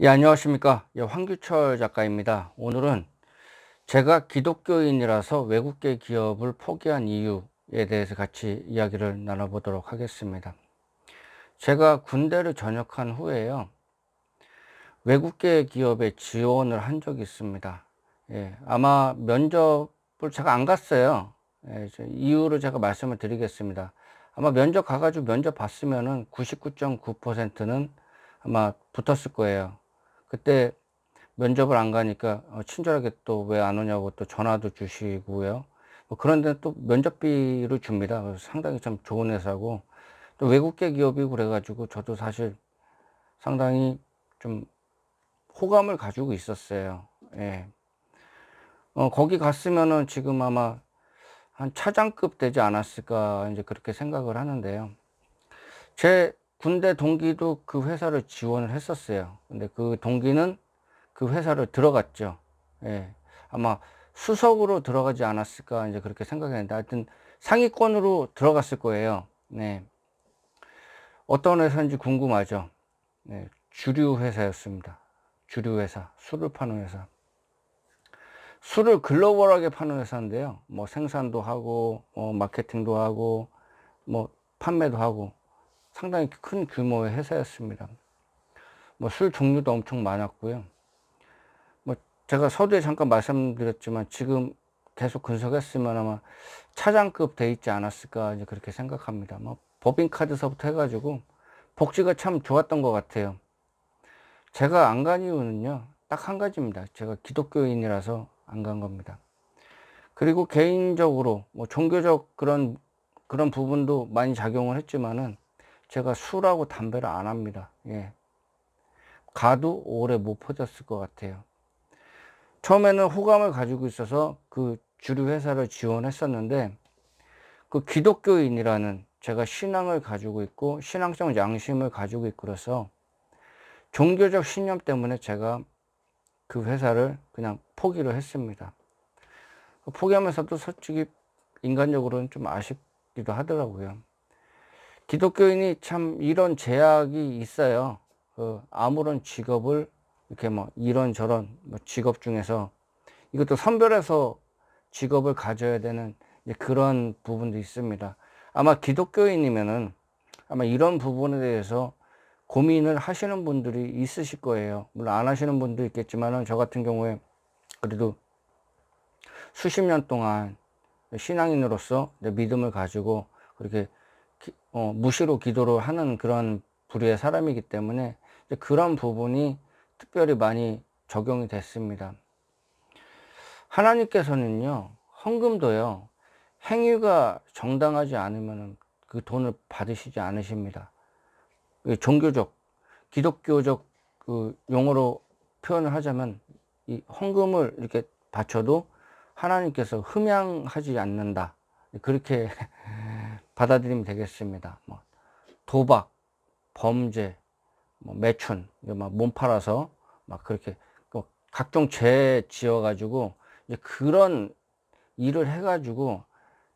예, 안녕하십니까. 예, 황규철 작가입니다. 오늘은 제가 기독교인이라서 외국계 기업을 포기한 이유에 대해서 같이 이야기를 나눠보도록 하겠습니다. 제가 군대를 전역한 후에요. 외국계 기업에 지원을 한 적이 있습니다. 예, 아마 면접을 제가 안 갔어요. 예, 이유를 제가 말씀을 드리겠습니다. 아마 면접 가가지고 면접 봤으면은 99.9%는 아마 붙었을 거예요. 그때 면접을 안 가니까 어, 친절하게 또 왜 안 오냐고 또 전화도 주시고요. 뭐 그런 데또 면접비를 줍니다. 상당히 참 좋은 회사고 또 외국계 기업이 그래가지고 저도 사실 상당히 좀 호감을 가지고 있었어요. 예. 어, 거기 갔으면은 지금 아마 한 차장급 되지 않았을까 이제 그렇게 생각을 하는데요. 제 군대 동기도 그 회사를 지원을 했었어요. 근데 그 동기는 그 회사를 들어갔죠. 예. 아마 수석으로 들어가지 않았을까 이제 그렇게 생각했는데 하여튼 상위권으로 들어갔을 거예요. 네. 어떤 회사인지 궁금하죠. 네. 주류 회사였습니다. 주류 회사, 술을 파는 회사. 술을 글로벌하게 파는 회사인데요. 뭐 생산도 하고, 뭐 마케팅도 하고, 뭐 판매도 하고, 상당히 큰 규모의 회사였습니다. 뭐 술 종류도 엄청 많았고요. 뭐 제가 서두에 잠깐 말씀드렸지만 지금 계속 근속했으면 아마 차장급 돼 있지 않았을까 이제 그렇게 생각합니다. 뭐 법인카드서부터 해가지고 복지가 참 좋았던 것 같아요. 제가 안 간 이유는요 딱 한 가지입니다. 제가 기독교인이라서 안 간 겁니다. 그리고 개인적으로 뭐 종교적 그런 그런 부분도 많이 작용을 했지만은 제가 술하고 담배를 안 합니다. 예. 가도 오래 못 퍼졌을 것 같아요. 처음에는 호감을 가지고 있어서 그 주류 회사를 지원했었는데 그 기독교인이라는 제가 신앙을 가지고 있고 신앙성 양심을 가지고 있고 그래서 종교적 신념 때문에 제가 그 회사를 그냥 포기를 했습니다. 포기하면서도 솔직히 인간적으로는 좀 아쉽기도 하더라고요. 기독교인이 참 이런 제약이 있어요. 그 아무런 직업을 이렇게 뭐 이런저런 뭐 직업 중에서 이것도 선별해서 직업을 가져야 되는 그런 부분도 있습니다. 아마 기독교인이면은 아마 이런 부분에 대해서 고민을 하시는 분들이 있으실 거예요. 물론 안 하시는 분도 있겠지만은 저 같은 경우에 그래도 수십 년 동안 신앙인으로서 믿음을 가지고 그렇게 어, 무시로 기도를 하는 그런 부류의 사람이기 때문에 그런 부분이 특별히 많이 적용이 됐습니다. 하나님께서는요, 헌금도요, 행위가 정당하지 않으면 그 돈을 받으시지 않으십니다. 종교적, 기독교적 그 용어로 표현을 하자면 이 헌금을 이렇게 바쳐도 하나님께서 흠양하지 않는다. 그렇게 받아들이면 되겠습니다. 뭐 도박, 범죄, 뭐 매춘, 막몸 팔아서 막 그렇게 뭐 각종 죄 지어가지고 이제 그런 일을 해가지고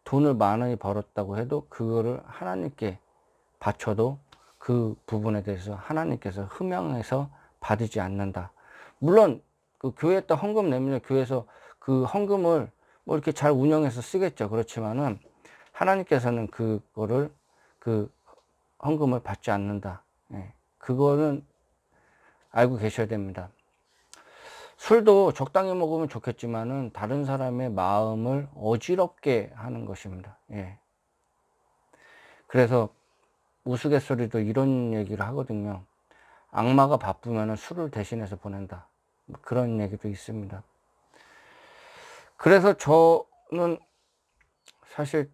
돈을 만이 벌었다고 해도 그거를 하나님께 바쳐도 그 부분에 대해서 하나님께서 흠양해서 받지 않는다. 물론 그 교회에다 헌금 내면 교회에서 그 헌금을 뭐 이렇게 잘 운영해서 쓰겠죠. 그렇지만은 하나님께서는 그거를 그 헌금을 받지 않는다. 예. 그거는 알고 계셔야 됩니다. 술도 적당히 먹으면 좋겠지만은 다른 사람의 마음을 어지럽게 하는 것입니다. 예. 그래서 우스갯소리도 이런 얘기를 하거든요. 악마가 바쁘면 술을 대신해서 보낸다. 뭐 그런 얘기도 있습니다. 그래서 저는 사실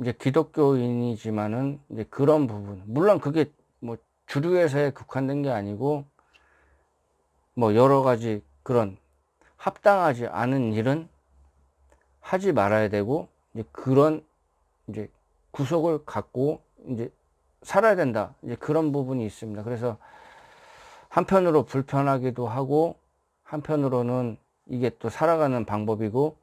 이제 기독교인이지만은 이제 그런 부분 물론 그게 뭐 주류에서의 국한된 게 아니고 뭐 여러 가지 그런 합당하지 않은 일은 하지 말아야 되고 이제 그런 이제 구속을 갖고 이제 살아야 된다 이제 그런 부분이 있습니다. 그래서 한편으로 불편하기도 하고 한편으로는 이게 또 살아가는 방법이고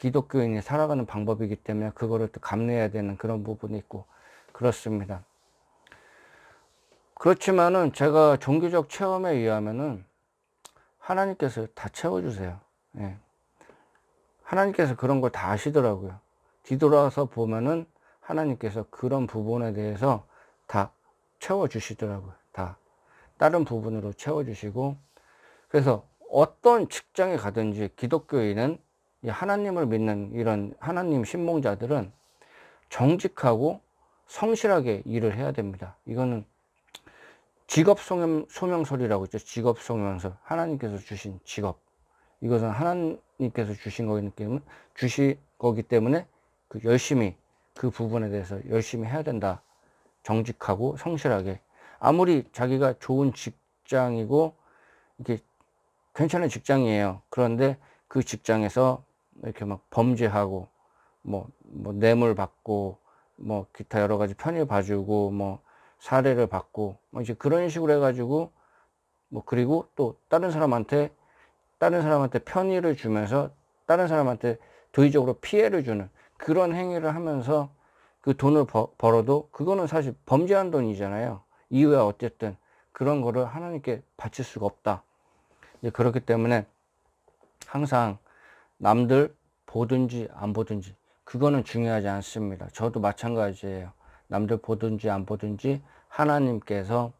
기독교인이 살아가는 방법이기 때문에 그거를 또 감내해야 되는 그런 부분이 있고 그렇습니다. 그렇지만은 제가 종교적 체험에 의하면은 하나님께서 다 채워주세요. 예. 하나님께서 그런 걸 다 아시더라고요. 뒤돌아서 보면은 하나님께서 그런 부분에 대해서 다 채워주시더라고요. 다. 다른 부분으로 채워주시고. 그래서 어떤 직장에 가든지 기독교인은 하나님을 믿는 이런 하나님 신봉자들은 정직하고 성실하게 일을 해야 됩니다. 이거는 직업 소명, 설이라고 있죠. 직업 소명설. 하나님께서 주신 직업. 이것은 하나님께서 주신 거기 때문에, 주시 거기 때문에 그 열심히 그 부분에 대해서 열심히 해야 된다. 정직하고 성실하게. 아무리 자기가 좋은 직장이고, 이렇게 괜찮은 직장이에요. 그런데 그 직장에서 이렇게 막 범죄하고 뭐, 뭐 뇌물 받고 뭐 기타 여러 가지 편의 봐주고 뭐 사례를 받고 뭐 이제 그런 식으로 해가지고 뭐 그리고 또 다른 사람한테 다른 사람한테 편의를 주면서 다른 사람한테 도의적으로 피해를 주는 그런 행위를 하면서 그 돈을 버, 벌어도 그거는 사실 범죄한 돈이잖아요. 이유야 어쨌든 그런 거를 하나님께 바칠 수가 없다. 그렇기 때문에 항상 남들 보든지 안 보든지 그거는 중요하지 않습니다. 저도 마찬가지예요. 남들 보든지 안 보든지 하나님께서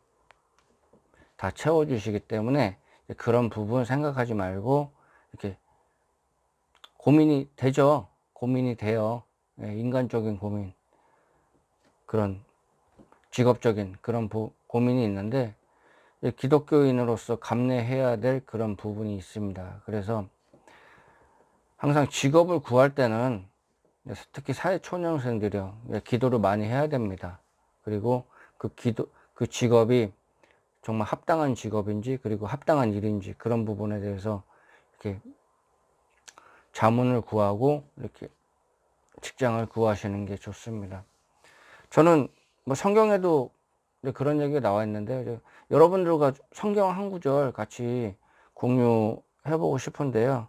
다 채워주시기 때문에 그런 부분 생각하지 말고 이렇게 고민이 되죠. 고민이 돼요. 예, 인간적인 고민. 그런 직업적인 그런 고민이 있는데 기독교인으로서 감내해야 될 그런 부분이 있습니다. 그래서 항상 직업을 구할 때는 특히 사회초년생들이요. 기도를 많이 해야 됩니다. 그리고 그 기도, 그 직업이 정말 합당한 직업인지, 그리고 합당한 일인지, 그런 부분에 대해서 이렇게 자문을 구하고, 이렇게 직장을 구하시는 게 좋습니다. 저는 뭐 성경에도 그런 얘기가 나와 있는데, 여러분들과 성경 한 구절 같이 공유해보고 싶은데요.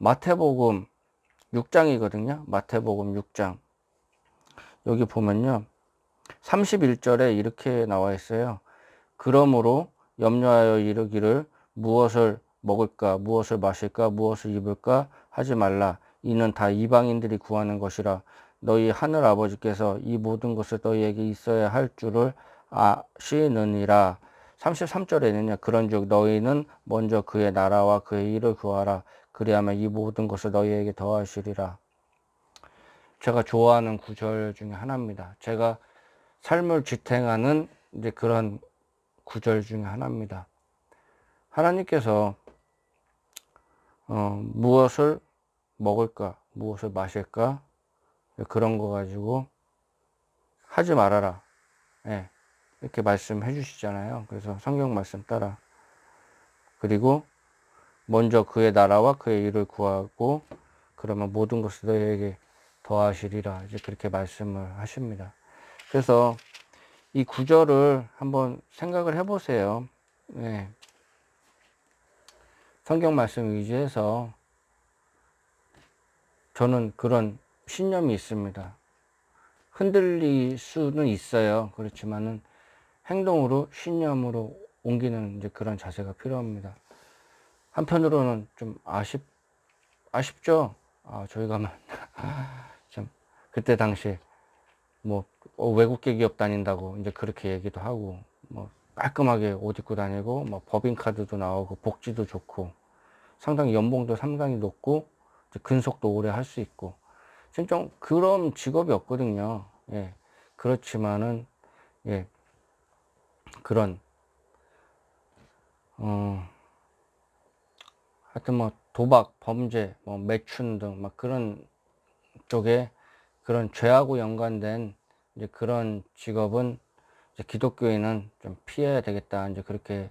마태복음 6장이거든요. 마태복음 6장. 여기 보면요. 31절에 이렇게 나와 있어요. 그러므로 염려하여 이르기를 무엇을 먹을까, 무엇을 마실까, 무엇을 입을까 하지 말라. 이는 다 이방인들이 구하는 것이라. 너희 하늘 아버지께서 이 모든 것을 너희에게 있어야 할 줄을 아시느니라. 33절에는요. 그런즉 너희는 먼저 그의 나라와 그의 일을 구하라. 그리하면 이 모든 것을 너희에게 더하시리라. 제가 좋아하는 구절 중에 하나입니다. 제가 삶을 지탱하는 이제 그런 구절 중에 하나입니다. 하나님께서 어, 무엇을 먹을까, 무엇을 마실까 그런 거 가지고 하지 말아라. 예, 이렇게 말씀해 주시잖아요. 그래서 성경 말씀 따라 그리고 먼저 그의 나라와 그의 일을 구하고 그러면 모든 것을 너에게 더하시리라 이제 그렇게 말씀을 하십니다. 그래서 이 구절을 한번 생각을 해보세요. 네. 성경 말씀 위주해서 저는 그런 신념이 있습니다. 흔들릴 수는 있어요. 그렇지만은 행동으로 신념으로 옮기는 그런 자세가 필요합니다. 한편으로는 좀 아쉽, 아쉽죠. 아, 저희가만. 참, 그때 당시, 뭐, 어, 외국계 기업 다닌다고 이제 그렇게 얘기도 하고, 뭐, 깔끔하게 옷 입고 다니고, 뭐, 법인카드도 나오고, 복지도 좋고, 상당히 연봉도 상당히 높고, 근속도 오래 할 수 있고, 진짜 그런 직업이 없거든요. 예. 그렇지만은, 예. 그런, 어, 하여튼 뭐 도박, 범죄, 뭐 매춘 등 막 그런 쪽에 그런 죄하고 연관된 이제 그런 직업은 이제 기독교인은 좀 피해야 되겠다 이제 그렇게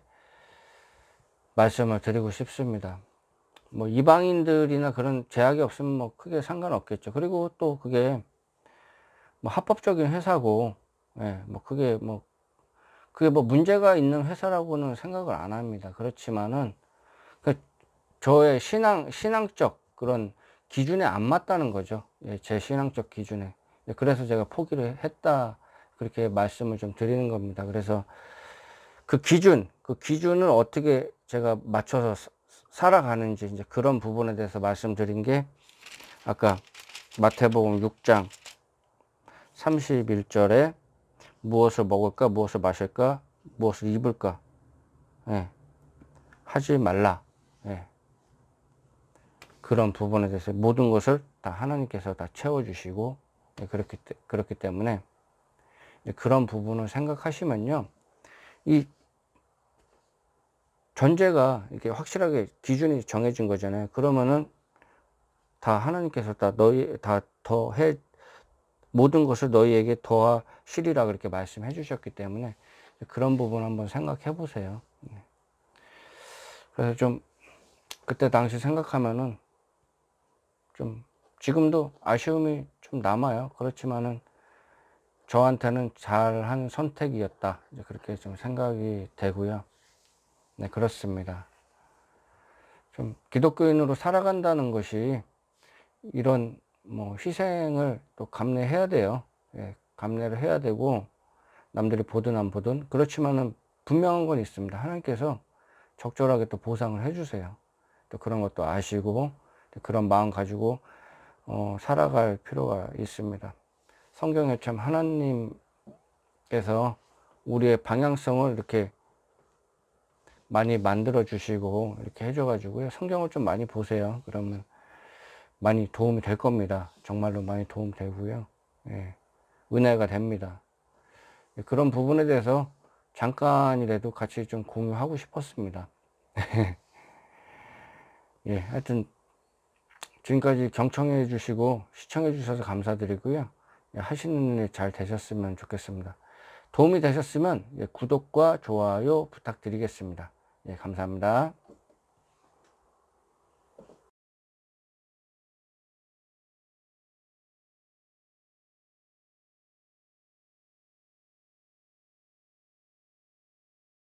말씀을 드리고 싶습니다. 뭐 이방인들이나 그런 제약이 없으면 뭐 크게 상관없겠죠. 그리고 또 그게 뭐 합법적인 회사고, 예, 뭐 그게 뭐 그게 뭐 문제가 있는 회사라고는 생각을 안 합니다. 그렇지만은 그 저의 신앙, 신앙적 그런 기준에 안 맞다는 거죠. 예, 제 신앙적 기준에. 예, 그래서 제가 포기를 했다. 그렇게 말씀을 좀 드리는 겁니다. 그래서 그 기준, 그 기준을 어떻게 제가 맞춰서 살아가는지 이제 그런 부분에 대해서 말씀드린 게 아까 마태복음 6장 31절에 무엇을 먹을까, 무엇을 마실까, 무엇을 입을까, 예. 하지 말라. 예. 그런 부분에 대해서 모든 것을 다 하나님께서 다 채워주시고 예, 그렇기, 그렇기 때문에 그런 부분을 생각하시면요. 이 전제가 이렇게 확실하게 기준이 정해진 거잖아요. 그러면은 다 하나님께서 다 너희 다 더해 모든 것을 너희에게 더하시리라 그렇게 말씀해 주셨기 때문에 그런 부분 한번 생각해 보세요. 예. 그래서 좀 그때 당시 생각하면은 좀 지금도 아쉬움이 좀 남아요. 그렇지만은 저한테는 잘한 선택이었다. 그렇게 좀 생각이 되고요. 네, 그렇습니다. 좀 기독교인으로 살아간다는 것이 이런 뭐 희생을 또 감내해야 돼요. 예, 감내를 해야 되고 남들이 보든 안 보든 그렇지만은 분명한 건 있습니다. 하나님께서 적절하게 또 보상을 해주세요. 또 그런 것도 아시고 그런 마음 가지고 어, 살아갈 필요가 있습니다. 성경에 참 하나님께서 우리의 방향성을 이렇게 많이 만들어 주시고 이렇게 해줘 가지고요. 성경을 좀 많이 보세요. 그러면 많이 도움이 될 겁니다. 정말로 많이 도움 되고요. 예, 은혜가 됩니다. 예, 그런 부분에 대해서 잠깐이라도 같이 좀 공유하고 싶었습니다. 예, 하여튼 지금까지 경청해 주시고 시청해 주셔서 감사드리고요. 예, 하시는 일 잘 되셨으면 좋겠습니다. 도움이 되셨으면 예, 구독과 좋아요 부탁드리겠습니다. 예, 감사합니다.